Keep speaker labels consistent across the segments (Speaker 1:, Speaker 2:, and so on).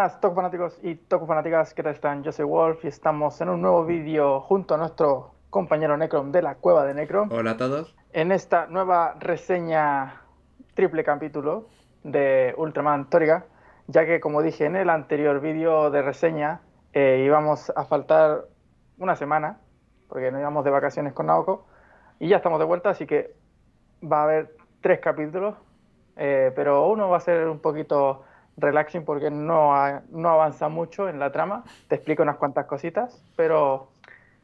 Speaker 1: Buenas, Fanáticos y Toco Fanáticas, ¿qué tal están? Yo soy Wolf y estamos en un nuevo vídeo junto a nuestro compañero Necron de la Cueva de Necron
Speaker 2: Hola a todos.
Speaker 1: En esta nueva reseña triple capítulo de Ultraman Toriga ya que como dije en el anterior vídeo de reseña, eh, íbamos a faltar una semana, porque nos íbamos de vacaciones con Naoko, y ya estamos de vuelta, así que va a haber tres capítulos, eh, pero uno va a ser un poquito relaxing porque no, no avanza mucho en la trama, te explico unas cuantas cositas, pero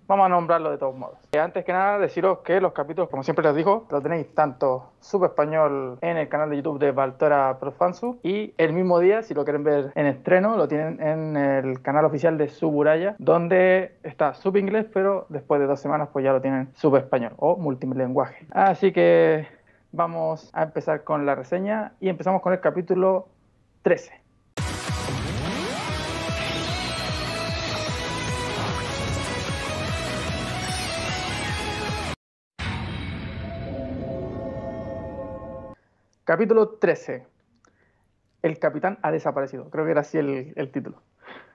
Speaker 1: vamos a nombrarlo de todos modos. Y eh, antes que nada, deciros que los capítulos, como siempre les digo, lo tenéis tanto sub español en el canal de YouTube de Valtora Profansu y el mismo día, si lo quieren ver en estreno, lo tienen en el canal oficial de Suburaya, donde está sub inglés, pero después de dos semanas pues ya lo tienen sub español o multilenguaje. Así que vamos a empezar con la reseña y empezamos con el capítulo Capítulo 13. El capitán ha desaparecido. Creo que era así el, título.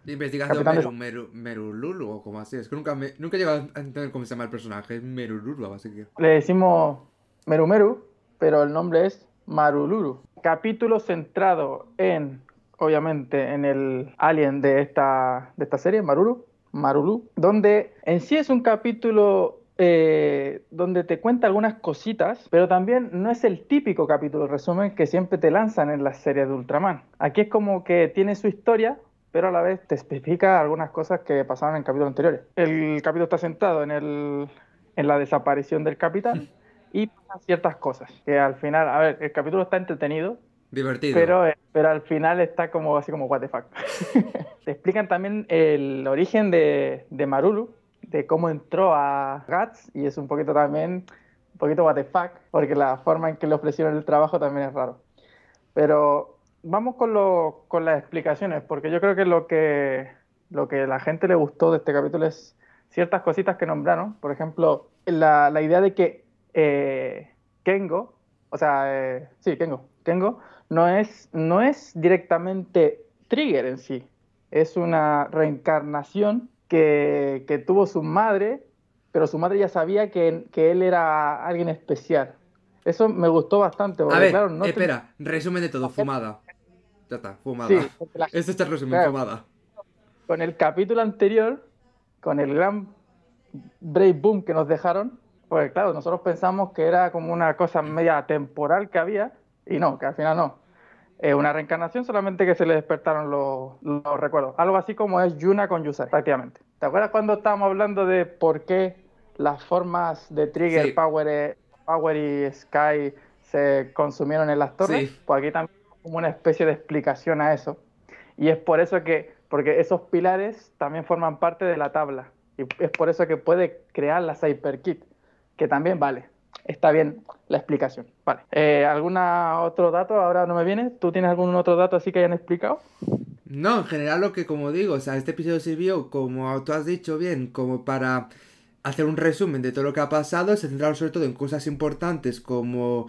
Speaker 1: Investigación
Speaker 2: Meru, Merululu o como así. Es que nunca, nunca he llegado a entender cómo se llama el personaje. Es Merululu, así
Speaker 1: Le decimos Merumeru, Meru, pero el nombre es Maruluru. Capítulo centrado en, obviamente, en el alien de esta, de esta serie, Maruru, Marulu, donde en sí es un capítulo eh, donde te cuenta algunas cositas, pero también no es el típico capítulo resumen que siempre te lanzan en las series de Ultraman. Aquí es como que tiene su historia, pero a la vez te especifica algunas cosas que pasaron en capítulos anteriores. El capítulo está centrado en, el, en la desaparición del capitán y ciertas cosas. Que al final, a ver, el capítulo está entretenido. Divertido. Pero, eh, pero al final está como así como what the fuck. Te explican también el origen de, de Marulu, de cómo entró a Guts y es un poquito también, un poquito what the fuck, porque la forma en que le ofrecieron el trabajo también es raro. Pero vamos con, lo, con las explicaciones, porque yo creo que lo que lo que la gente le gustó de este capítulo es ciertas cositas que nombraron. Por ejemplo, la, la idea de que eh, Kengo, o sea, eh, sí, Kengo, Kengo, no es, no es directamente Trigger en sí, es una reencarnación que, tuvo su madre, pero su madre ya sabía que, él era alguien especial. Eso me gustó bastante. a ver, no espera, resumen de todo, fumada. Ya está, fumada. Este está el resumen, fumada. Con el capítulo anterior, con el gran break Boom que nos dejaron, pues claro, nosotros pensamos que era como una cosa media temporal que había y no, que al final no. Eh, una reencarnación solamente que se le despertaron los, recuerdos. Algo así como es Yuna con yusa prácticamente. ¿Te acuerdas cuando estábamos hablando de por qué las formas de Trigger, Power, eh, Power y Sky se consumieron en las torres? Pues aquí también como una especie de explicación a eso. Y es por eso que, porque esos pilares también forman parte de la tabla. Y es por eso que puede crear las Hyper Kit que también vale. Está bien la explicación. Vale. Eh, ¿Algún otro dato? Ahora no me viene. ¿Tú tienes algún otro dato así que hayan explicado? No, en general lo que como digo, o sea, este episodio sirvió, como tú has
Speaker 2: dicho bien, como para hacer un resumen de todo lo que ha pasado, se centraron sobre todo en cosas importantes como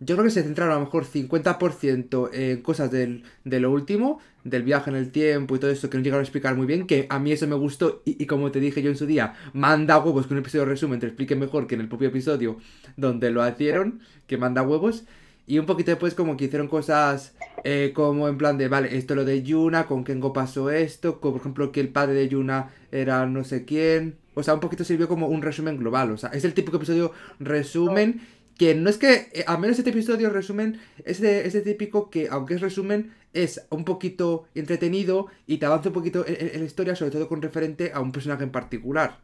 Speaker 2: yo creo que se centraron a lo mejor 50% en cosas del, de lo último, del viaje en el tiempo y todo eso que no llegaron a explicar muy bien, que a mí eso me gustó y, como te dije yo en su día, manda huevos que un episodio resumen te explique mejor que en el propio episodio donde lo hicieron, que manda huevos. Y un poquito después como que hicieron cosas eh, como en plan de, vale, esto lo de Yuna, con Kengo pasó esto, como por ejemplo que el padre de Yuna era no sé quién. O sea, un poquito sirvió como un resumen global. O sea, es el típico episodio resumen que no es que, eh, al menos este episodio resumen, es de, típico que, aunque es resumen, es un poquito entretenido y te avanza un poquito en, la historia, sobre todo con referente a un personaje en particular,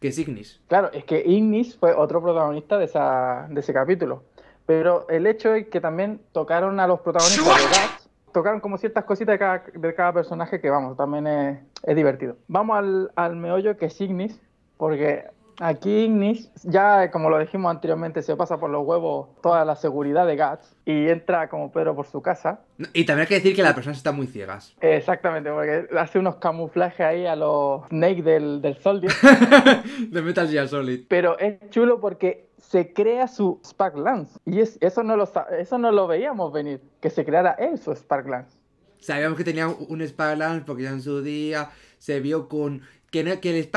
Speaker 2: que es Ignis.
Speaker 1: Claro, es que Ignis fue otro protagonista de, esa, de ese capítulo. Pero el hecho es que también tocaron a los protagonistas de tocaron como ciertas cositas de cada, personaje que, vamos, también es, divertido. Vamos al, al meollo que es Ignis, porque Aquí Ignis, ya como lo dijimos anteriormente, se pasa por los huevos toda la seguridad de Guts y entra como Pedro por su casa.
Speaker 2: Y también hay que decir que las personas están muy ciegas.
Speaker 1: Exactamente, porque hace unos camuflajes ahí a los Snake del, del Soldier. de Metal Gear Solid. Pero es chulo porque se crea su Spark Lance. Y eso, no lo, eso no lo veíamos venir, que se creara él su Spark Lance. Sabíamos que tenía un Spark
Speaker 2: Lance porque ya en su día se vio con que, el, que el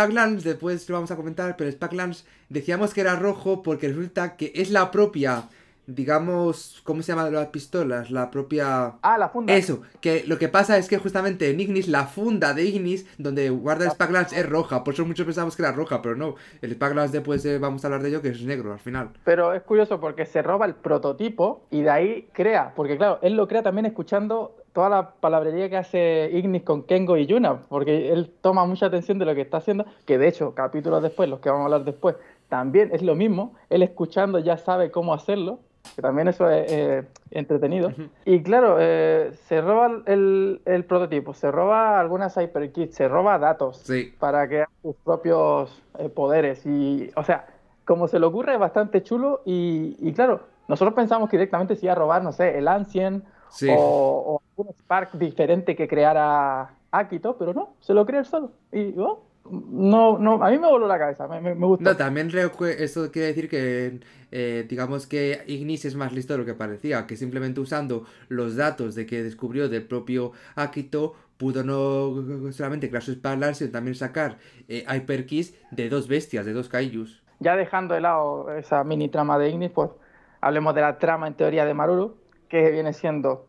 Speaker 2: después lo vamos a comentar, pero el Spacklands decíamos que era rojo porque resulta que es la propia, digamos, ¿cómo se llama las pistolas? La propia...
Speaker 1: Ah, la funda. Eso,
Speaker 2: que lo que pasa es que justamente en Ignis, la funda de Ignis, donde guarda el Spacklands, es roja.
Speaker 1: Por eso muchos pensamos que era roja, pero no. El Spacklands después eh, vamos a hablar de ello, que es negro al final. Pero es curioso porque se roba el prototipo y de ahí crea, porque claro, él lo crea también escuchando toda la palabrería que hace Ignis con Kengo y Yuna, porque él toma mucha atención de lo que está haciendo, que de hecho, capítulos después, los que vamos a hablar después, también es lo mismo, él escuchando ya sabe cómo hacerlo, que también eso es eh, entretenido. Y claro, eh, se roba el, prototipo, se roba algunas Hyperkits, se roba datos sí. para crear sus propios eh, poderes. Y, o sea, como se le ocurre, es bastante chulo. Y, y claro, nosotros pensamos que directamente se iba a robar, no sé, el Ancien o, algún Spark diferente que creara Akito, pero no, se lo crea él solo. Y oh, no, no, a mí me voló la cabeza, me, me gustó. No, también eso quiere decir que, eh,
Speaker 2: digamos que Ignis es más listo de lo que parecía, que simplemente usando los datos de que descubrió del propio Akito, pudo no solamente crear su Spark sino también sacar eh, Hyper Hyperkeys de dos bestias, de dos Kaijus.
Speaker 1: Ya dejando de lado esa mini trama de Ignis, pues hablemos de la trama en teoría de Maruru, que viene siendo,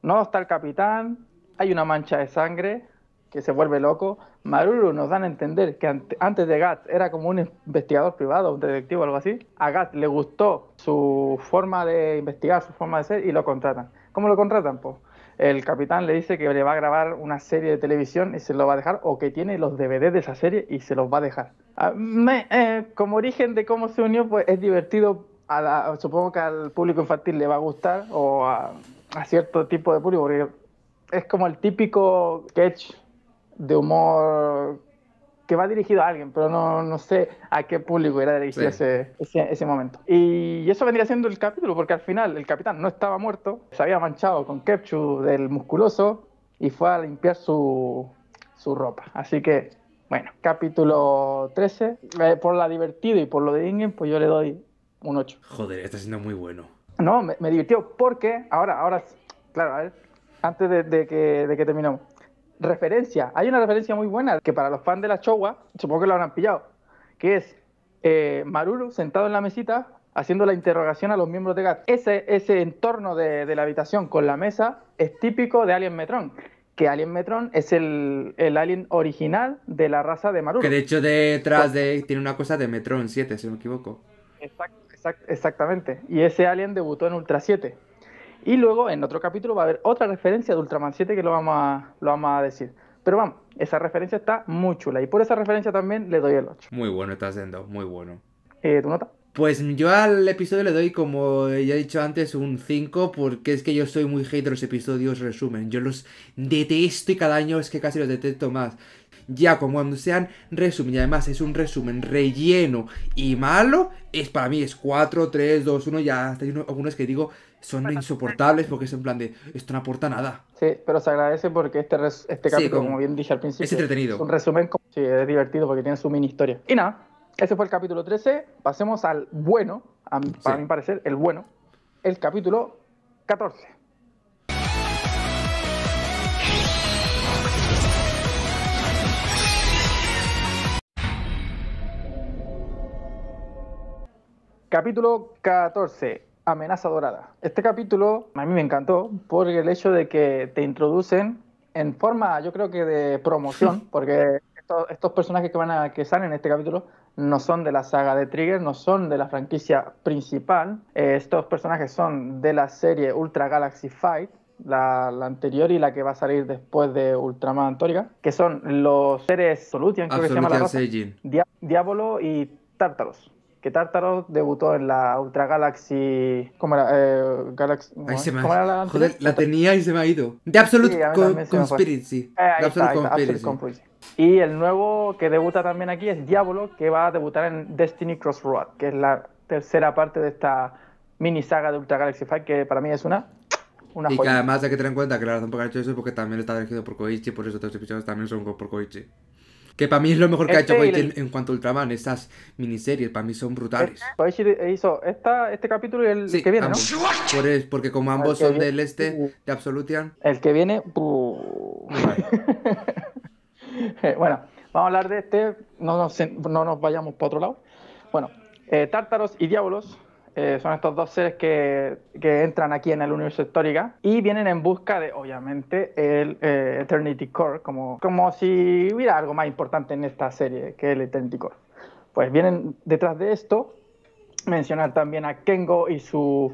Speaker 1: no está el capitán, hay una mancha de sangre que se vuelve loco. Maruru nos dan a entender que antes de Gat era como un investigador privado, un detective o algo así. A Gat le gustó su forma de investigar, su forma de ser y lo contratan. ¿Cómo lo contratan? Pues el capitán le dice que le va a grabar una serie de televisión y se lo va a dejar, o que tiene los DVDs de esa serie y se los va a dejar. Ah, eh, como origen de cómo se unió, pues es divertido supongo que al público infantil le va a gustar o a, cierto tipo de público, porque es como el típico sketch de humor que va dirigido a alguien, pero no, no sé a qué público era dirigido ese, ese, momento. Y eso vendría siendo el capítulo, porque al final el capitán no estaba muerto, se había manchado con ketchup del musculoso y fue a limpiar su, su ropa. Así que, bueno, capítulo 13, eh, por la divertido y por lo de Ingen, pues yo le doy un 8. Joder,
Speaker 2: está siendo muy bueno.
Speaker 1: No, me, divirtió porque ahora, ahora, claro, a ver, antes de, que, de que terminemos. Referencia, hay una referencia muy buena que para los fans de la Showa, supongo que la habrán pillado, que es eh, Maruru sentado en la mesita haciendo la interrogación a los miembros de GAT. Ese, ese entorno de, la habitación con la mesa es típico de Alien Metron, que Alien Metron es el, alien original de la raza de Maruru. Que de hecho
Speaker 2: detrás de, tiene una cosa de Metron 7, si no me equivoco.
Speaker 1: Exacto exactamente. Y ese alien debutó en Ultra 7. Y luego en otro capítulo va a haber otra referencia de Ultraman 7 que lo vamos a, lo a decir. Pero vamos, esa referencia está muy chula. Y por esa referencia también le doy el 8.
Speaker 2: Muy bueno, estás haciendo, muy bueno. Eh, ¿Tu nota? Pues yo al episodio le doy, como ya he dicho antes, un 5, porque es que yo soy muy hate de los episodios resumen. Yo los detesto y cada año es que casi los detesto más ya como cuando sean resumen, y además es un resumen relleno y malo, es para mí es 4, 3, 2, 1, ya hasta hay algunos que digo son insoportables porque es en plan de esto no aporta nada.
Speaker 1: Sí, pero se agradece porque este, este capítulo, como, bien dije al principio, es entretenido. Es un resumen es divertido porque tiene su mini historia. Y nada, ese fue el capítulo 13. Pasemos al bueno, a, para mi parecer, el bueno, el capítulo 14. Capítulo 14, Amenaza Dorada. Este capítulo a mí me encantó por el hecho de que te introducen en forma, yo creo que de promoción, porque estos, personajes que, van a, que salen en este capítulo no son de la saga de Trigger, no son de la franquicia principal. Eh, estos personajes son de la serie Ultra Galaxy Fight, la, anterior y la que va a salir después de Ultraman Tórica, que son los seres Solutian, creo que se llama la y Tártaros que Tartaros debutó en la Ultra Galaxy. ¿Cómo era? Eh, Galaxy. Ahí se me Joder, la
Speaker 2: tenía y se me ha ido. The Absolute sí, Conspiracy. Eh, Absolute, Conspiracy.
Speaker 1: Y el nuevo que debuta también aquí es Diablo, que va a debutar en Destiny Crossroad, que es la tercera parte de esta mini saga de Ultra Galaxy Fight, que para mí es una y
Speaker 2: además hay que tener en cuenta que la razón por la que ha hecho eso es porque también está dirigido por Koichi, por eso todos los episodios también son por Koichi. Que para mí es lo mejor que ha hecho este en, cuanto a Ultraman. Esas miniseries para mí son brutales. Este,
Speaker 1: Koichi hizo este capítulo y el que viene, ¿no?
Speaker 2: Por porque como ambos son del este, de Absolutian. El que viene.
Speaker 1: bueno, vamos a hablar de este. No nos, no nos vayamos para otro lado. Bueno, eh, Tártaros y Diablos eh, son estos dos seres que, que, entran aquí en el universo histórico y vienen en busca de, obviamente, el eh, Eternity Core, como, como si hubiera algo más importante en esta serie que el Eternity Core. Pues vienen detrás de esto, mencionar también a Kengo y su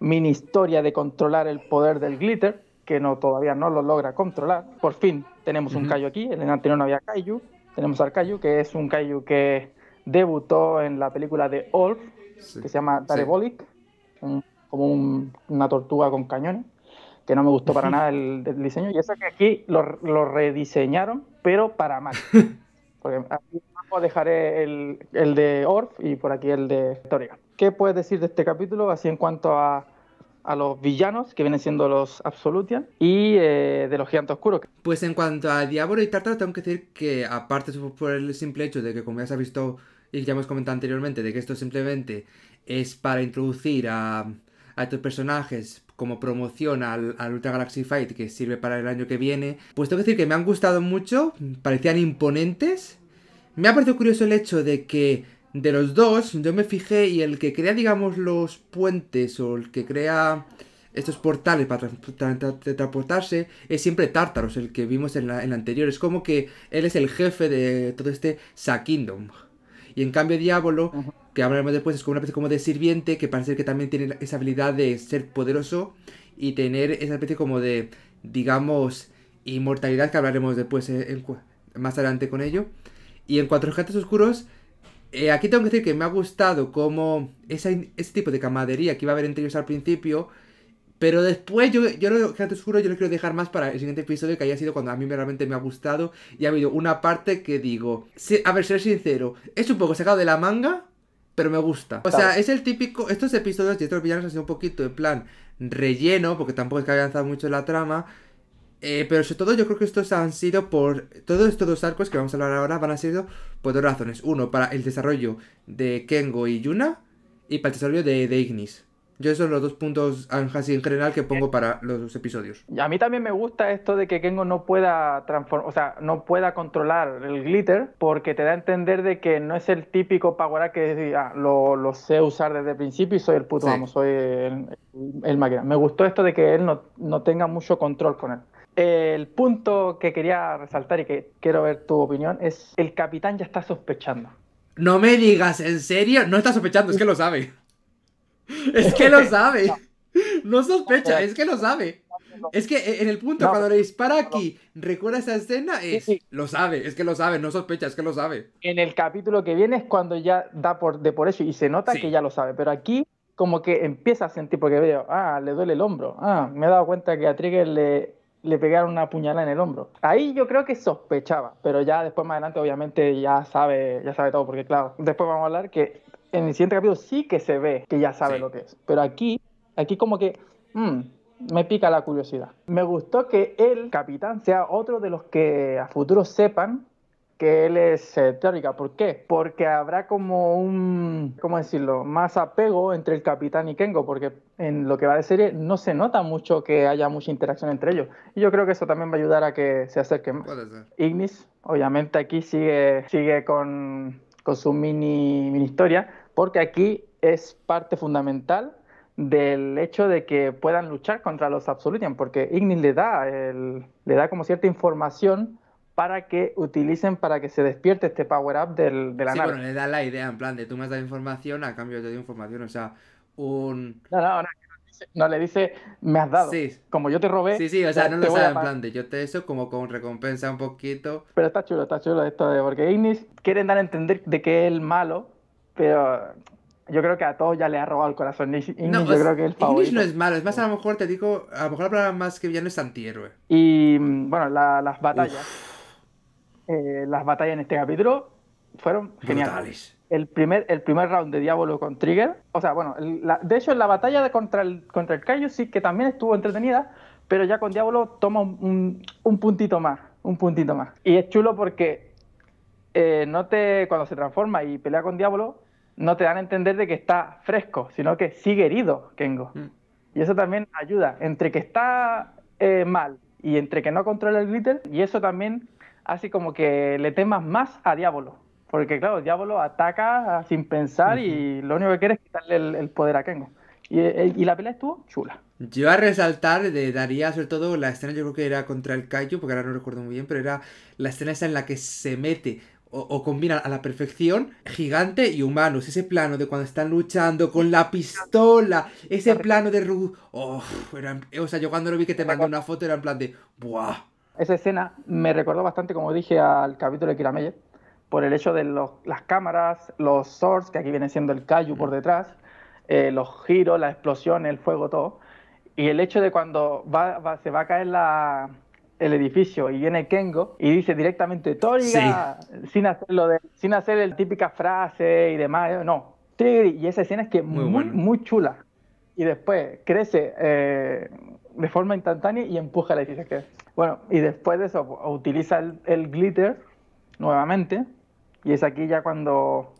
Speaker 1: mini historia de controlar el poder del glitter, que no, todavía no lo logra controlar. Por fin tenemos un Kaiju aquí, en el anterior no había Kaiju. Tenemos al Kaiju, que es un Kaiju que debutó en la película de Olf, que se llama Darebolic, como una tortuga con cañones, que no me gustó para nada el, diseño. Y eso que aquí lo, rediseñaron, pero para mal. Porque aquí dejaré el, el de Orf y por aquí el de Toriga. ¿Qué puedes decir de este capítulo así en cuanto a, los villanos, que vienen siendo los Absolutian, y eh,
Speaker 2: de los Gigantes Oscuros. Pues en cuanto a Diablo y Tartar, tengo que decir que, aparte por el simple hecho de que, como ya se ha visto y ya hemos comentado anteriormente, de que esto simplemente es para introducir a, estos personajes como promoción al, Ultra Galaxy Fight que sirve para el año que viene. Pues tengo que decir que me han gustado mucho, parecían imponentes. Me ha parecido curioso el hecho de que de los dos yo me fijé y el que crea, digamos, los puentes o el que crea estos portales para transportarse es siempre Tartaros, el que vimos en la, anterior. Es como que él es el jefe de todo este Sakindom. Kingdom. Y en cambio Diablo, que hablaremos después, es como una especie como de sirviente que parece que también tiene esa habilidad de ser poderoso y tener esa especie como de, digamos, inmortalidad que hablaremos después eh, más adelante con ello. Y en cuanto a los oscuros, eh, aquí tengo que decir que me ha gustado como ese, ese tipo de camadería que iba a haber entre ellos al principio pero después, yo, yo lo juro, yo lo quiero dejar más para el siguiente episodio que haya sido cuando a mí realmente me ha gustado. Y ha habido una parte que digo, a ver, ser sincero, es un poco sacado de la manga, pero me gusta. O sea, es el típico, estos episodios y estos villanos han sido un poquito en plan relleno, porque tampoco es que haya avanzado mucho la trama. Eh, pero sobre todo yo creo que estos han sido por... Todos estos dos arcos que vamos a hablar ahora van a ser por dos razones. Uno, para el desarrollo de Kengo y Yuna y para el desarrollo de, de Ignis. Yo esos son los dos puntos y en general que pongo para los episodios.
Speaker 1: Y A mí también me gusta esto de que Kengo no pueda o sea, no pueda controlar el glitter porque te da a entender de que no es el típico Paguará que ah, lo, sé usar desde el principio y soy el puto, vamos, soy el, el, máquina. Me gustó esto de que él no, no tenga mucho control con él. El punto que quería resaltar y que quiero ver tu opinión es el capitán ya está sospechando.
Speaker 2: No me digas, ¿en serio? No está sospechando, es que lo sabe. Es que lo sabe. No sospecha, eh, es que lo sabe. Es que eh, en el punto, cuando le
Speaker 1: dispara aquí, ¿recuerda esa escena? Es, Lo sabe, es que lo sabe, no sospecha, es que lo sabe. En el capítulo que viene es cuando ya da por, de por eso y se nota que ya lo sabe, pero aquí como que empieza a sentir, porque veo, ah, le duele el hombro, ah, me he dado cuenta que a Trigger le, le pegaron una puñalada en el hombro. Ahí yo creo que sospechaba, pero ya después más adelante obviamente ya sabe, ya sabe todo, porque claro, después vamos a hablar que en el siguiente capítulo sí que se ve que ya sabe lo que es. Pero aquí, aquí como que mm, me pica la curiosidad. Me gustó que el capitán sea otro de los que a futuro sepan que él es eh, teórica. ¿Por qué? Porque habrá como un, ¿cómo decirlo?, más apego entre el capitán y Kengo, porque en lo que va de serie no se nota mucho que haya mucha interacción entre ellos. Y yo creo que eso también va a ayudar a que se acerquen más. Ignis, obviamente aquí sigue, sigue con, con su mini, mini historia, porque aquí es parte fundamental del hecho de que puedan luchar contra los Absolutian, porque Ignis le da, le da como cierta información para que utilicen, para que se despierte este power-up de la sí, Bueno,
Speaker 2: le da la idea, en plan, de tú me has dado información, a cambio te doy información, o sea, un...
Speaker 1: No, no, no, no le dice, me has dado. Como yo te robé. Sí, sí, o sea, no lo sabe en plan de yo te eso como con recompensa un poquito. Pero está chulo, está chulo esto de porque Ignis quieren dar a entender de que es el malo, pero yo creo que a todos ya le ha robado el corazón. English, no, pues, creo que es no es malo, es más, a lo mejor te digo, a lo mejor la palabra más que villano es antihéroe. Y mm, bueno, las batallas. Eh, las batallas en este capítulo fueron geniales. El primer, el primer round de Diablo con Trigger, o sea, bueno, de hecho la batalla de contra el, contra el Kaiju sí que también estuvo entretenida, pero ya con Diablo toma un, un, puntito más, un puntito más. Y es chulo porque eh, no te, cuando se transforma y pelea con Diablo, no te dan a entender de que está fresco, sino que sigue herido Kengo. Mm. Y eso también ayuda, entre que está eh, mal y entre que no controla el glitter, y eso también hace como que le temas más a Diablo. Porque claro, Diablo ataca ah, sin pensar y lo único que quiere es quitarle el, poder a Kengo. Eh, eh, y, la pelea estuvo chula.
Speaker 2: Yo a resaltar, de, daría sobre todo la escena, yo creo que era contra el Kaiju, porque ahora no recuerdo muy bien, pero era la escena esa en la que se mete o, combinan combina a la perfección gigante y humanos. Ese plano de cuando están luchando con la pistola,
Speaker 1: ese plano de oh, o sea, yo cuando lo vi que te mandé una foto era en plan de. ¡Buah! Esa escena me recordó bastante, como dije, al capítulo de Kirameyer, por el hecho de las cámaras, los swords, que aquí viene siendo el kaiju por detrás, eh, los giros, la explosión, el fuego, todo. Y el hecho de cuando se va a caer la, el edificio y viene Kengo y dice directamente Toriga, sin, hacerlo de, sin hacer el típica frase y demás, eh, no. Y esa escena es que muy, muy, muy chula. Y después crece eh, de forma instantánea y empuja el edificio. Que, bueno, y después de eso utiliza el, glitter nuevamente. Y es aquí ya cuando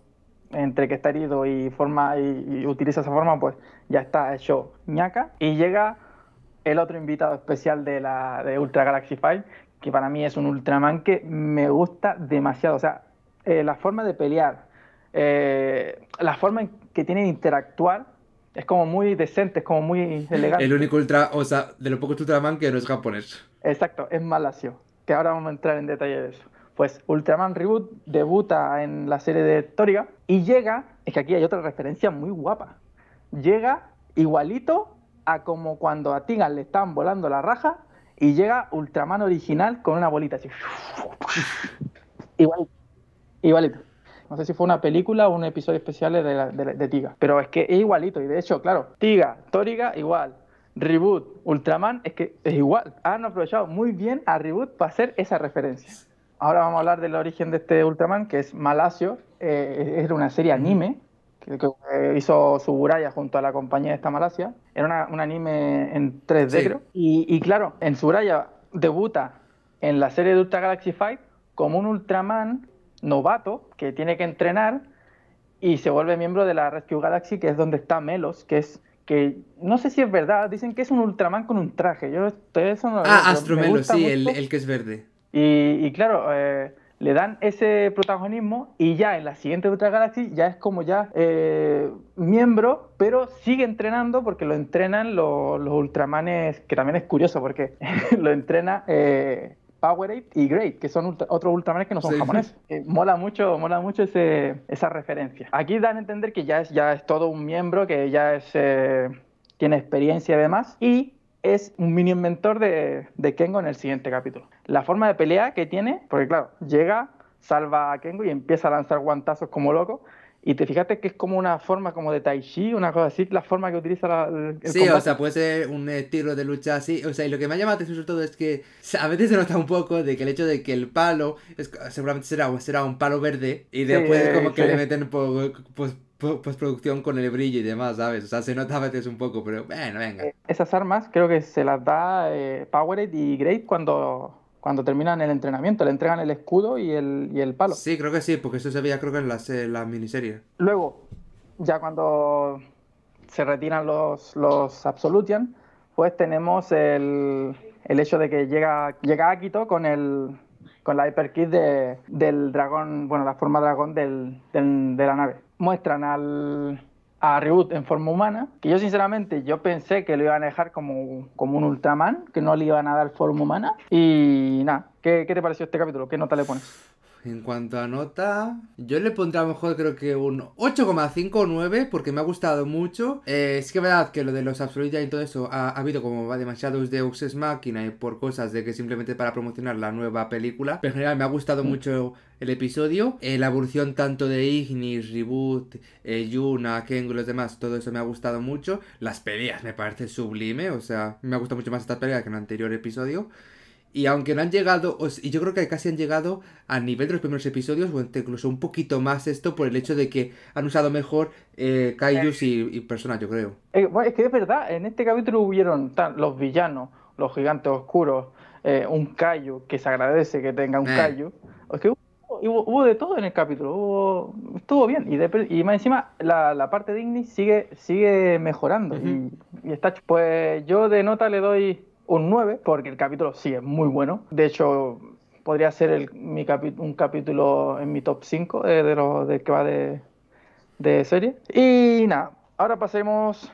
Speaker 1: entre que está herido y forma y, y, utiliza esa forma, pues ya está hecho ñaca. Y llega el otro invitado especial de, la, de Ultra Galaxy Five que para mí es un Ultraman que me gusta demasiado. O sea, eh, la forma de pelear, eh, la forma en que tiene de interactuar, es como muy decente, es como muy elegante.
Speaker 2: El único Ultra, o sea, de los pocos Ultraman que no es japonés.
Speaker 1: Exacto, es malasio. Que ahora vamos a entrar en detalle de eso. Pues Ultraman Reboot debuta en la serie de Toriga y llega, es que aquí hay otra referencia muy guapa, llega igualito a como cuando a Tigas le están volando la raja y llega Ultraman original con una bolita así. Igualito. Igualito. No sé si fue una película o un episodio especial de, de, Tiga. Pero es que es igualito. Y de hecho, claro, Tiga, Tóriga, igual. Reboot, Ultraman, es que es igual. Han aprovechado muy bien a Reboot para hacer esa referencia. Ahora vamos a hablar del origen de este Ultraman, que es Malasio. Eh, es era una serie anime que, eh, hizo Suburaya junto a la compañía de esta Malasia. Era un anime en 3D, Y, y, claro, en Suburaya debuta en la serie de Ultra Galaxy Fight como un Ultraman novato que tiene que entrenar y se vuelve miembro de la Rescue Galaxy, que es donde está Melos, que es que no sé si es verdad, dicen que es un Ultraman con un traje. Yo eso Ah, Astro Melos, sí, el, el, que es verde. Y, y claro, eh, le dan ese protagonismo y ya en la siguiente Ultra Galaxy ya es como ya eh, miembro, pero sigue entrenando porque lo entrenan los, Ultramanes, que también es curioso porque lo entrena... Eh, Power Powerade y Great, que son otros Ultramanes que no son japoneses. Eh, mola mucho, mola mucho esa referencia. Aquí dan a entender que ya es, ya es todo un miembro, que ya es, tiene experiencia y demás, y es un mini inventor de, de Kengo en el siguiente capítulo la forma de pelea que tiene, porque claro, llega, salva a Kengo y empieza a lanzar guantazos como loco. Y te fijaste que es como una forma como de tai chi, una cosa así, la forma que utiliza el Sí, o sea,
Speaker 2: puede ser un estilo de lucha así. O sea, y lo que me ha llamado la atención sobre todo es que a veces se nota un poco de que el hecho de que el palo, es, seguramente será, será un palo verde, y después como que le meten pues, postproducción con el brillo y demás, ¿sabes? O sea, se nota a veces
Speaker 1: un poco, pero bueno, venga. Eh, esas armas creo que se las da eh, Powered y Great cuando cuando terminan el entrenamiento, le entregan el escudo y el, palo. Sí, creo que sí, porque eso se veía creo que en las, miniseries. Luego, ya cuando se retiran los, los Absolutian, pues tenemos el, el hecho de que llega, llega Akito con el con la Hyperkit de, del dragón, bueno, la forma dragón del, de la nave. Muestran al, a Reboot en forma humana, que yo sinceramente yo pensé que lo iban a dejar como, como un Ultraman, que no le iban a dar forma humana. Y nada, ¿qué, ¿qué, te pareció este capítulo? ¿Qué nota le pones? En cuanto a nota, yo
Speaker 2: le pondré a lo mejor creo que un 8,5 o 9 porque me ha gustado mucho. Eh, es que verdad que lo de los absolutas y todo eso ha, habido como va demasiados de Uxes Máquina y por cosas de que simplemente para promocionar la nueva película. Pero en general me ha gustado mm. mucho el episodio. Eh, la evolución tanto de Ignis, Reboot, eh, Yuna, Kengo y los demás, todo eso me ha gustado mucho. Las peleas me parece sublime, o sea, me ha gustado mucho más esta pelea que en el anterior episodio. Y aunque no han llegado, y yo creo que casi han llegado a nivel de los primeros episodios, o incluso un poquito más esto, por el hecho de que han usado mejor eh, y, personas, yo creo. Eh,
Speaker 1: es que es verdad, en este capítulo hubieron los villanos, los gigantes oscuros, eh, un Kaiju, que se agradece que tenga un eh. Kaiju. Es que hubo, de todo en el capítulo, estuvo bien. Y, más encima, la, parte de Ignis sigue, sigue mejorando. y, y está, pues yo de nota le doy un 9, porque el capítulo sí es muy bueno. De hecho, podría ser mi un capítulo en mi top 5 eh, de los que va de, de serie. Y nada, ahora pasemos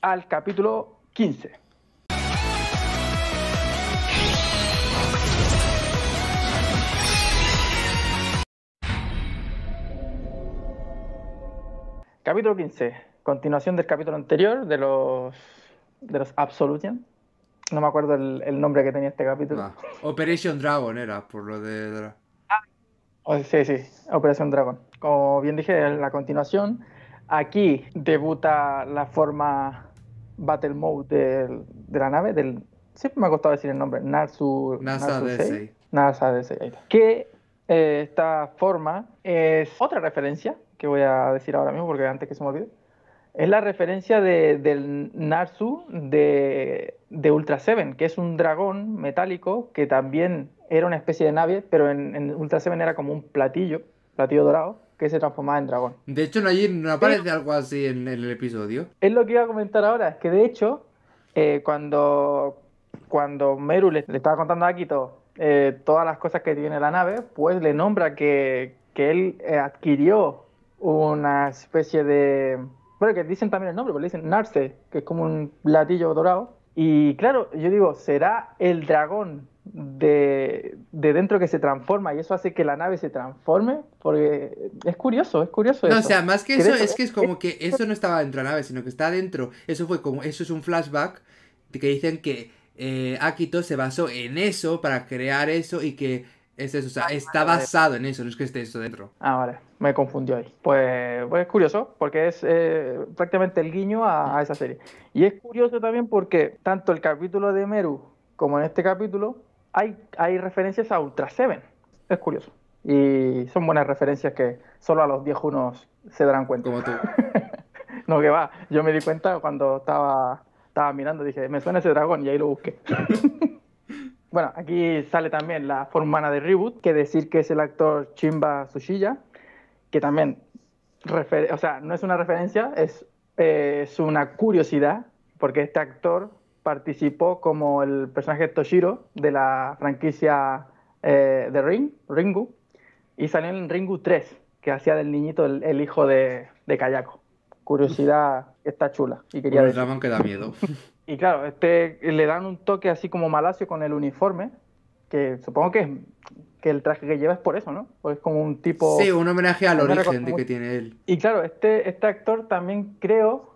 Speaker 1: al capítulo 15. Capítulo 15, continuación del capítulo anterior de los, de los Absolution. No me acuerdo el, nombre que tenía este capítulo. Ah,
Speaker 2: Operation Dragon era, por lo de.
Speaker 1: Ah, sí, sí, Operation Dragon. Como bien dije, la continuación. Aquí debuta la forma Battle Mode de, la nave, del. Siempre me ha costado decir el nombre, Narsu. NASA DC. NASA DC, Que eh, esta forma es otra referencia que voy a decir ahora mismo porque antes que se me olvide es la referencia de, del Narsu de, Ultra Seven, que es un dragón metálico que también era una especie de nave, pero en, Ultra Seven era como un platillo, platillo dorado, que se transformaba en dragón. De hecho, no, allí no aparece
Speaker 2: algo así en, el episodio.
Speaker 1: Es lo que iba a comentar ahora, es que de hecho, eh, cuando, cuando Meru le, estaba contando a Akito eh, todas las cosas que tiene la nave, pues le nombra que, él eh, adquirió una especie de bueno, que dicen también el nombre, porque le dicen Narce, que es como un platillo dorado. Y claro, yo digo, será el dragón de, de, dentro que se transforma y eso hace que la nave se transforme, porque es curioso, es curioso. No, o sea, más que, eso, es que es como que eso no estaba dentro de la nave, sino que está dentro.
Speaker 2: Eso fue como, eso es un flashback que dicen que eh, Akito se basó en eso para crear eso y que eso, ah, está basado en eso, no es que esté eso dentro.
Speaker 1: Ah, vale me confundió ahí. Pues, pues, es curioso, porque es eh, prácticamente el guiño a, esa serie. Y es curioso también porque tanto el capítulo de Meru como en este capítulo hay, hay referencias a Ultra Seven. Es curioso. Y son buenas referencias que solo a los viejunos se darán cuenta. Como tú. no, que va. Yo me di cuenta cuando estaba, estaba mirando, dije, me suena ese dragón y ahí lo busqué. bueno, aquí sale también la formana de Reboot, que decir que es el actor Chimba Tsuchiya, que también, o sea, no es una referencia, es, eh, es una curiosidad, porque este actor participó como el personaje Toshiro de la franquicia The eh, de Ring, Ringu, y salió en Ringu 3, que hacía del niñito el, hijo de, Kayako. Curiosidad está chula. Y quería el drama que da miedo. Y claro, este le dan un toque así como malasio con el uniforme, que supongo que es que el traje que lleva es por eso, ¿no? Pues es como un tipo... Sí, un homenaje al origen de que tiene él. Y claro, este, este actor también creo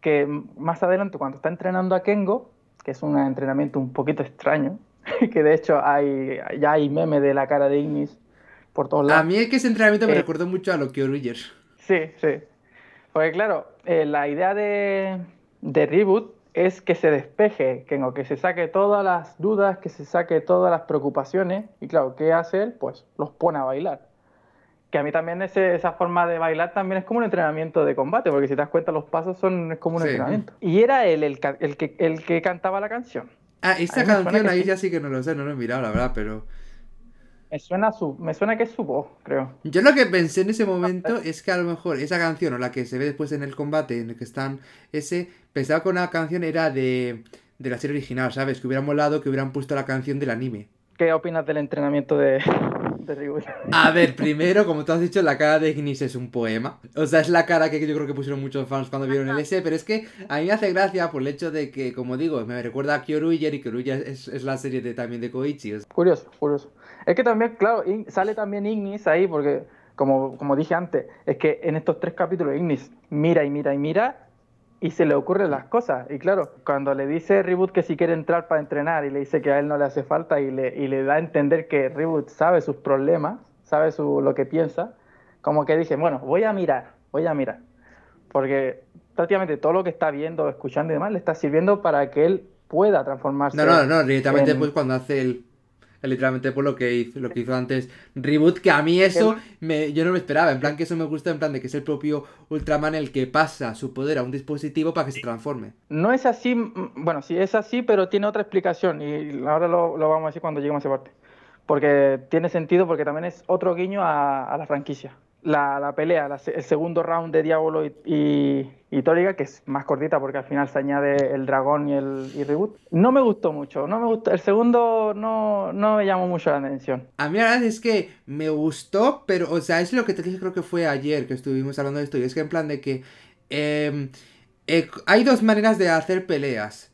Speaker 1: que más adelante, cuando está entrenando a Kengo, que es un entrenamiento un poquito extraño, que de hecho hay, ya hay meme de la cara de Ignis por todos lados. A mí es que ese entrenamiento me eh, recuerda mucho a lo que Sí, sí. Porque claro, eh, la idea de Reboot es que se despeje, que, no, que se saque todas las dudas, que se saque todas las preocupaciones. Y claro, ¿qué hace él? Pues los pone a bailar. Que a mí también esa forma de bailar también es como un entrenamiento de combate, porque si te das cuenta los pasos son como un entrenamiento. Y era él el, que, el que cantaba la canción. Ah, esa canción ahí ya
Speaker 2: sí que no lo sé, no lo he mirado, la verdad, pero
Speaker 1: me suena, su, me suena que es su voz, creo. Yo lo que pensé
Speaker 2: en ese ah, momento es que a lo mejor esa canción o la que se ve después en el combate en el que están ese, pensaba que una canción era de, la serie original, ¿sabes? Que hubieran molado, que hubieran puesto la canción del anime.
Speaker 1: ¿Qué opinas del entrenamiento de, de A ver,
Speaker 2: primero, como tú has dicho, la cara de Ignis es un poema. O sea, es la cara que yo creo que pusieron muchos fans cuando vieron el S, pero es que a mí me hace gracia por el hecho de que, como digo, me recuerda a Kyoruya y Kyoruyer es, es la serie de, también de
Speaker 1: Koichi. Curioso, curioso. Es que también, claro, sale también Ignis ahí, porque como, como dije antes, es que en estos tres capítulos Ignis mira y mira y mira y se le ocurren las cosas. Y claro, cuando le dice Reboot que si quiere entrar para entrenar y le dice que a él no le hace falta y le, le da a entender que Reboot sabe sus problemas, sabe su, lo que piensa, como que dice, bueno, voy a mirar, voy a mirar. Porque prácticamente todo lo que está viendo, escuchando y demás le está sirviendo para que él pueda transformarse. No, no, no, directamente pues
Speaker 2: cuando hace el literalmente por lo que hizo, lo que hizo antes Reboot, que a mí eso yo no lo esperaba, en plan que eso me gusta, en plan de que es el propio Ultraman el que pasa su poder a un dispositivo para que se
Speaker 1: transforme. No es así, bueno, sí es así, pero tiene otra explicación y ahora lo, vamos a decir cuando lleguemos a esa parte, porque tiene sentido porque también es otro guiño a la franquicia la, pelea, el segundo round de Diablo y, y, que es más cortita porque al final se añade el dragón y el reboot, no me gustó mucho. No me El segundo no, me llamó mucho la atención. A mí la verdad es que me gustó, pero, o sea, es lo que te dije,
Speaker 2: creo que fue ayer que estuvimos hablando de esto. Y es que en plan de que em, eh, hay dos maneras de hacer peleas.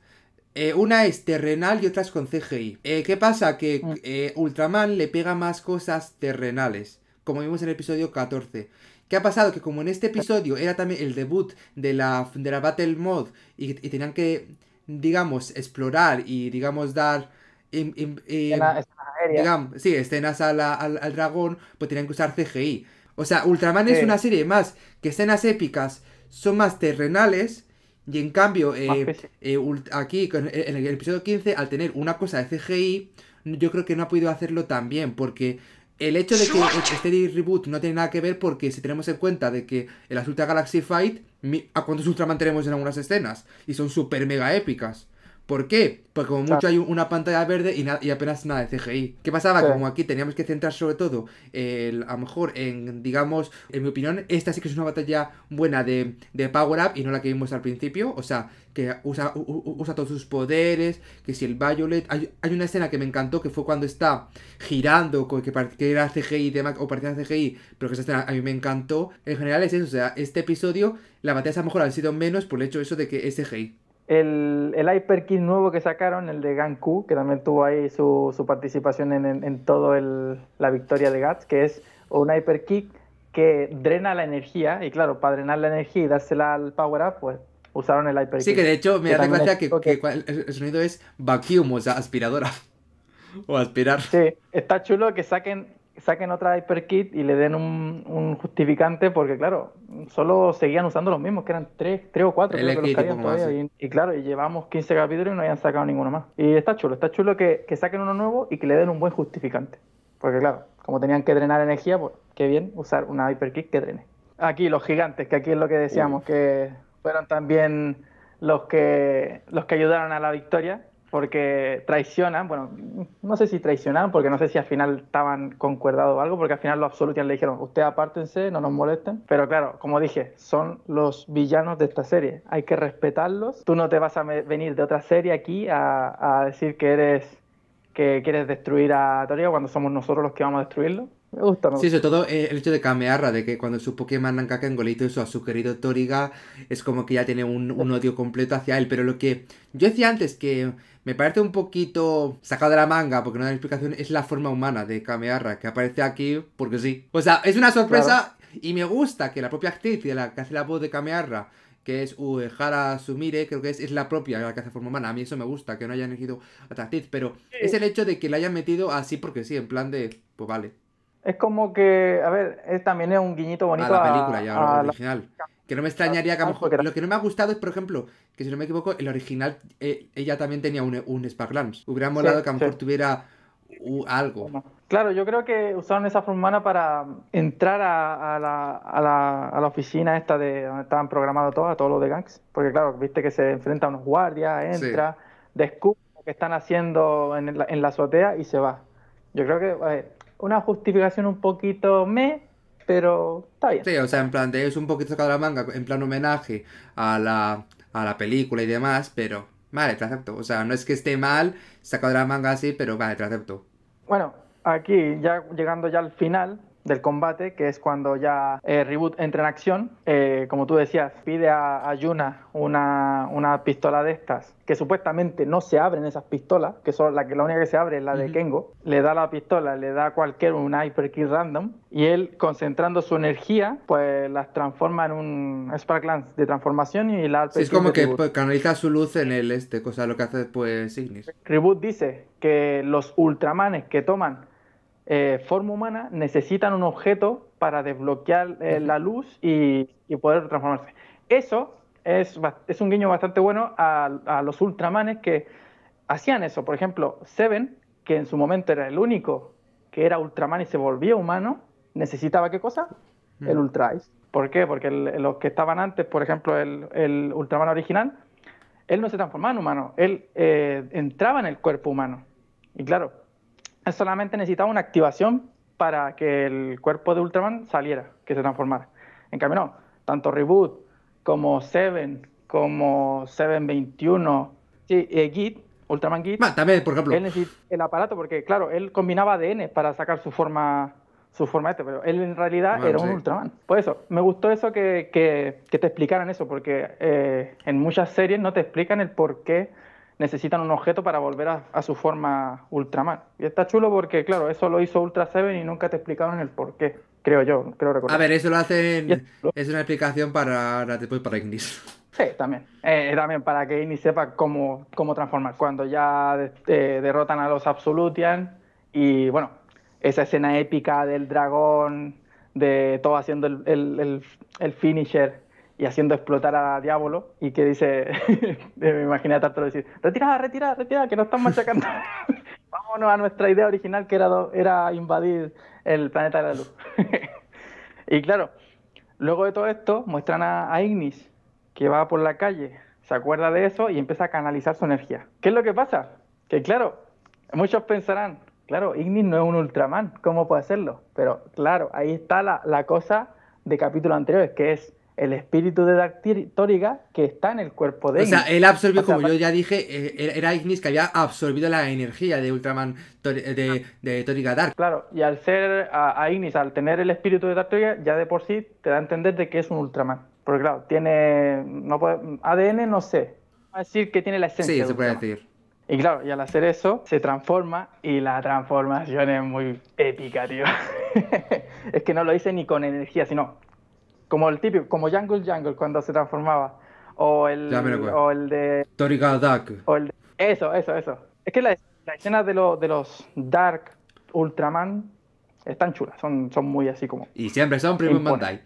Speaker 2: Eh, una es terrenal y otra es con CGI. Eh, ¿Qué pasa? Que mm. Ultraman le pega más cosas terrenales como vimos en el episodio 14. ¿Qué ha pasado? Que como en este episodio era también el debut de la, de la Battle Mod y, tenían que, digamos, explorar y, digamos, dar... escenas, sí, escenas al, dragón, pues tenían que usar CGI. O sea, Ultraman es una serie más que escenas épicas son más terrenales y en cambio eh, eh, aquí eh, en el episodio 15 al tener una cosa de CGI yo creo que no ha podido hacerlo tan bien porque el hecho de que este reboot no tiene nada que ver porque si tenemos en cuenta de que el la Ultra Galaxy Fight, ¿a cuántos Ultraman tenemos en algunas escenas? Y son super mega épicas. ¿Por qué? Porque como mucho hay una pantalla verde y, apenas nada de CGI. ¿Qué pasaba? Como aquí teníamos que centrar sobre todo, el, a lo mejor, en, digamos, en mi opinión, esta sí que es una batalla buena de, Power Up y no la que vimos al principio. O sea, que usa, usa todos sus poderes, que si el Violet... Hay, una escena que me encantó, que fue cuando está girando, que, era CGI o parecía CGI, pero que esa escena a mí me encantó. En general es eso, o sea, este episodio, la batalla a lo mejor ha sido menos por el hecho eso de que es CGI.
Speaker 1: El, el hyperkit nuevo que sacaron, el de Ganku, que también tuvo ahí su, su participación en, en, todo la victoria de Guts, que es un Hyperkick que drena la energía, y claro, para drenar la energía y dársela al Power Up, pues usaron el Hyperkick. Sí, que de hecho me da que, que, el sonido es vacuum, o sea, aspiradora. o aspirar. Sí, está chulo que saquen saquen otra HyperKit y le den un, justificante, porque claro, solo seguían usando los mismos, que eran tres, o cuatro, Y, claro, y llevamos 15 capítulos y no habían sacado ninguno más. Y está chulo, está chulo que, saquen uno nuevo y que le den un buen justificante. Porque claro, como tenían que drenar energía, pues qué bien usar una hyperkit que drene. Aquí los gigantes, que aquí es lo que decíamos, que fueron también los que, los que ayudaron a la victoria, porque traicionan, bueno, no sé si traicionan, porque no sé si al final estaban concordados o algo, porque al final lo absolutan le dijeron, usted apártense, no nos molesten, pero claro, como dije, son los villanos de esta serie, hay que respetarlos, tú no te vas a venir de otra serie aquí a, a decir que eres, que quieres destruir a Torio cuando somos nosotros los que vamos a destruirlo, me gusta, Sí, sobre
Speaker 2: todo eh, el hecho de Kamearra, de que cuando su Pokémon Nankaka en eso a su querido Toriga, es como que ya tiene un, odio completo hacia él. Pero lo que yo decía antes, que me parece un poquito sacado de la manga, porque no da explicación, es la forma humana de Kamearra, que aparece aquí porque sí. O sea, es una sorpresa y me gusta que la propia actriz de la que hace la voz de Kamearra que es Uehara Sumire, creo que es, es la propia que hace forma humana. A mí eso me gusta, que no hayan elegido a pero es el hecho de que la hayan metido así porque sí, en plan de, pues vale.
Speaker 1: Es como que, a ver, es, también es un guiñito bonito. A la película, ya, a,
Speaker 2: original. Que no me
Speaker 1: extrañaría que a lo mejor. Lo que no me ha gustado es, por ejemplo,
Speaker 2: que si no me equivoco, el original eh, ella también tenía un, un Hubiera molado que a lo mejor tuviera
Speaker 1: algo. Claro, yo creo que usaron esa forma para entrar a, la, a, la, a, la, oficina esta de donde estaban programados todos, a todos los de gangs. Porque, claro, viste que se enfrenta a unos guardias, entra, descubre lo que están haciendo en la, en la azotea y se va. Yo creo que una justificación un poquito me, pero
Speaker 2: está bien. Sí, o sea, en plan de es un poquito sacado la manga, en plan homenaje a la, a la película y demás, pero vale, te acepto. O sea, no es que esté mal sacado de la manga así, pero vale, te acepto.
Speaker 1: Bueno, aquí ya llegando ya al final, del combate, que es cuando ya eh, Reboot entra en acción. Eh, como tú decías, pide a, Ayuna una, una, pistola de estas, que supuestamente no se abren esas pistolas, que son la, que, la única que se abre es la de Kengo. Le da la pistola, le da a cualquier un Hyper Random, y él, concentrando su energía, pues las transforma en un Spark de transformación y la sí, es como que pues, canaliza su luz en el este, cosa lo que hace después pues, Ignis. Reboot dice que los Ultramanes que toman eh, forma humana necesitan un objeto para desbloquear eh, la luz y, poder transformarse. Eso es, un guiño bastante bueno a, los Ultramanes que hacían eso. Por ejemplo, Seven, que en su momento era el único que era Ultraman y se volvía humano, necesitaba qué cosa? El Ultra Ice. ¿Por qué? Porque los que estaban antes, por ejemplo, el, Ultraman original, él no se transformaba en humano, él eh, entraba en el cuerpo humano. Y claro, solamente necesitaba una activación para que el cuerpo de Ultraman saliera, que se transformara. En cambio, Tanto Reboot como Seven, como Seven 21, sí, eh, Git, Ultraman Git. también, por ejemplo. Él necesita el aparato, porque claro, él combinaba ADN para sacar su forma su forma este, pero él en realidad era un Ultraman. Por eso, me gustó eso que, te explicaran eso, porque eh, en muchas series no te explican el por qué necesitan un objeto para volver a, su forma ultramar. Y está chulo porque, claro, eso lo hizo Ultra Seven y nunca te explicaron el por qué, creo yo, creo A ver,
Speaker 2: eso lo hacen... Es, una explicación para, después para Ignis.
Speaker 1: Sí, también. Eh, también para que Ignis sepa cómo, cómo transformar. Cuando ya eh, derrotan a los Absolutian y, bueno, esa escena épica del dragón, de todo haciendo el, el, el finisher y haciendo explotar a Diablo y que dice, me imaginé a Tartaro decir, retirada, retirada, retirada, que nos están machacando. Vámonos a nuestra idea original que era, era invadir el planeta de la luz. y claro, luego de todo esto muestran a, Ignis que va por la calle, se acuerda de eso y empieza a canalizar su energía. ¿Qué es lo que pasa? Que claro, muchos pensarán, claro, Ignis no es un Ultraman, ¿cómo puede hacerlo? Pero claro, ahí está la, la cosa de capítulo anteriores, que es el espíritu de Dactóriga que está en el cuerpo de Ignis. O sea,
Speaker 2: él absorbió, como yo ya dije, eh, era Ignis que había absorbido la energía de Ultraman eh, de, de Dark. Claro,
Speaker 1: y al ser a, Ignis, al tener el espíritu de Dactóriga, ya de por sí te da a entender de que es un Ultraman. Porque claro, tiene no ADN, no sé. A decir que tiene la esencia. Sí, se puede decir. Y claro, y al hacer eso, se transforma y la transformación es muy épica, tío. es que no lo hice ni con energía, sino como el típico, como Jungle Jungle cuando se transformaba. O el, o el de.
Speaker 2: Dark.
Speaker 1: eso, eso, eso. Es que las la escenas de, lo, de los Dark Ultraman están chulas, son, son muy así como. Y
Speaker 2: siempre son Premium Bandai.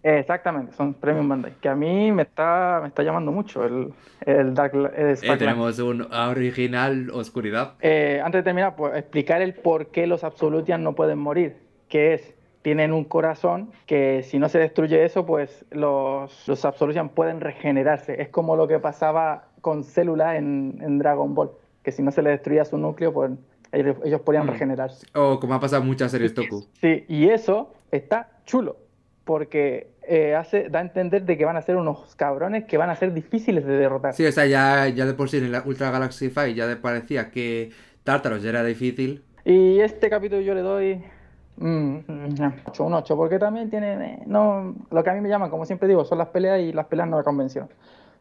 Speaker 1: Exactamente, son Premium oh. Bandai. Que a mí me está, me está llamando mucho el, Dark eh, Tenemos
Speaker 2: un original Oscuridad.
Speaker 1: Eh, antes de terminar, pues explicar el por qué los absolutians no pueden morir. Que es tienen un corazón que si no se destruye eso, pues los, los Absolution pueden regenerarse. Es como lo que pasaba con Célula en, Dragon Ball, que si no se le destruía su núcleo, pues ellos, podían mm. regenerarse.
Speaker 2: O oh, como ha pasado muchas series Toku.
Speaker 1: Sí, y eso está chulo, porque eh, hace, da a entender de que van a ser unos cabrones que van a ser difíciles de derrotar. Sí, o
Speaker 2: sea, ya, ya de por sí en la Ultra Galaxy Fight ya parecía que Tartaros ya era difícil.
Speaker 1: Y este capítulo yo le doy 8, mm, 8, porque también tiene, no, lo que a mí me llaman, como siempre digo, son las peleas y las peleas no la convención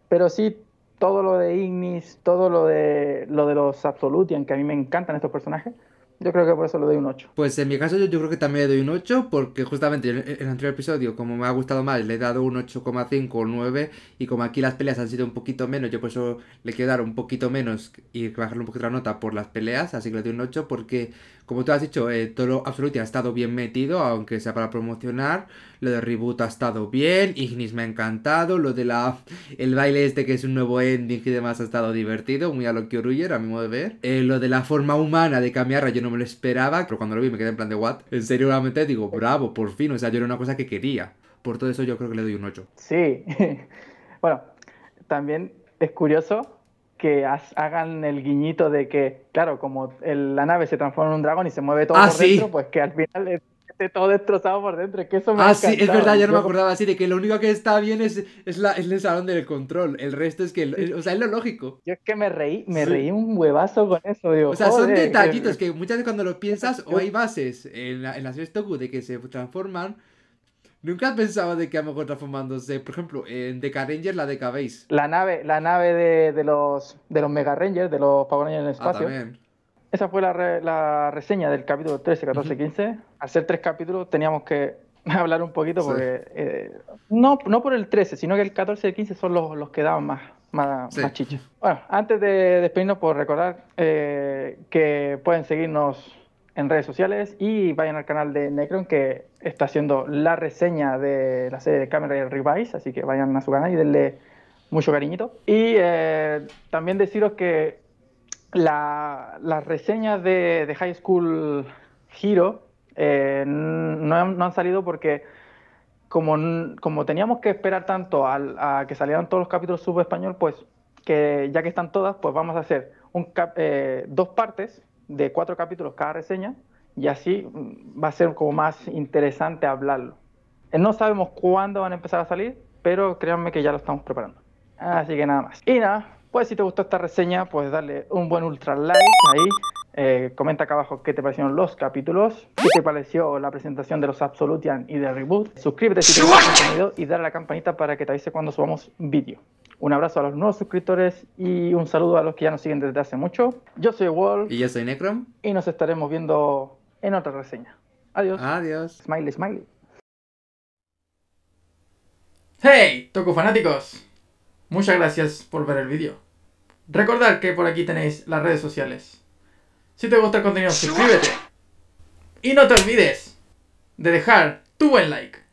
Speaker 1: Pero sí, todo lo de Ignis, todo lo de, lo de los Absolutian, que a mí me encantan estos personajes, yo creo que por eso le doy un 8.
Speaker 2: Pues en mi caso yo, creo que también le doy un 8 porque justamente en, el anterior episodio, como me ha gustado más, le he dado un 8,5 o 9 y como aquí las peleas han sido un poquito menos, yo por eso le quiero dar un poquito menos y bajarle un poquito la nota por las peleas, así que le doy un 8 porque, como tú has dicho, eh, todo lo absoluto ha estado bien metido, aunque sea para promocionar. Lo de Reboot ha estado bien, Ignis me ha encantado, lo de la... El baile este que es un nuevo ending y demás ha estado divertido, muy a lo que a mi modo de ver. Eh, lo de la forma humana de cambiarla yo no me lo esperaba, pero cuando lo vi me quedé en plan de what. En serio, realmente digo, bravo, por fin, o sea, yo era una cosa que quería. Por todo eso yo creo que le doy un 8.
Speaker 1: Sí. bueno, también es curioso que hagan el guiñito de que, claro, como la nave se transforma en un dragón y se mueve todo el ah, por pues que al final todo destrozado por dentro, que eso me Ah, sí, es verdad, yo no me
Speaker 2: acordaba así, de que lo único que está bien es, es, la, es el salón del control, el resto es que, o sea, es lo lógico. Yo es que me reí, me reí
Speaker 1: un huevazo con eso, digo, O sea, son detallitos que
Speaker 2: muchas veces cuando lo piensas, o hay bases en, la, en las series Toku de que se transforman, Nunca pensaba de que a lo mejor transformándose, por ejemplo, en Deca Ranger, la de La
Speaker 1: nave, la nave de, los de los Mega Rangers, de los Power en el ah, espacio. Esa fue la, reseña del capítulo 13, 14, 15. Al ser tres capítulos teníamos que hablar un poquito porque eh, no, no por el 13, sino que el 14 y el 15 son los, los que daban más, más, chicha. Bueno, antes de despedirnos, por recordar eh, que pueden seguirnos en redes sociales y vayan al canal de Necron que está haciendo la reseña de la serie de Camera y el Revise, así que vayan a su canal y denle mucho cariñito. Y eh, también deciros que las reseñas de, High School Hero eh, no, han, salido porque como, como teníamos que esperar tanto a, que salieran todos los capítulos subespañol, pues que ya que están todas, pues vamos a hacer un eh, dos partes de cuatro capítulos cada reseña y así va a ser como más interesante hablarlo. Eh, no sabemos cuándo van a empezar a salir, pero créanme que ya lo estamos preparando. Así que nada más. Y nada, pues si te gustó esta reseña, pues dale un buen ultra like ahí. Eh, comenta acá abajo qué te parecieron los capítulos, qué te pareció la presentación de los Absolutian y de Reboot. Suscríbete si te gusta el contenido y dale a la campanita para que te avise cuando subamos vídeo. Un abrazo a los nuevos suscriptores y un saludo a los que ya nos siguen desde hace mucho. Yo soy Wolf. Y yo soy Necrom. Y nos estaremos viendo en otra reseña. Adiós. Adiós. Smiley, smiley. ¡Hey! Toco fanáticos. Muchas gracias por ver el vídeo. Recordad que por aquí tenéis las redes sociales. Si te gusta el contenido, suscríbete. Y no te olvides de dejar tu buen like.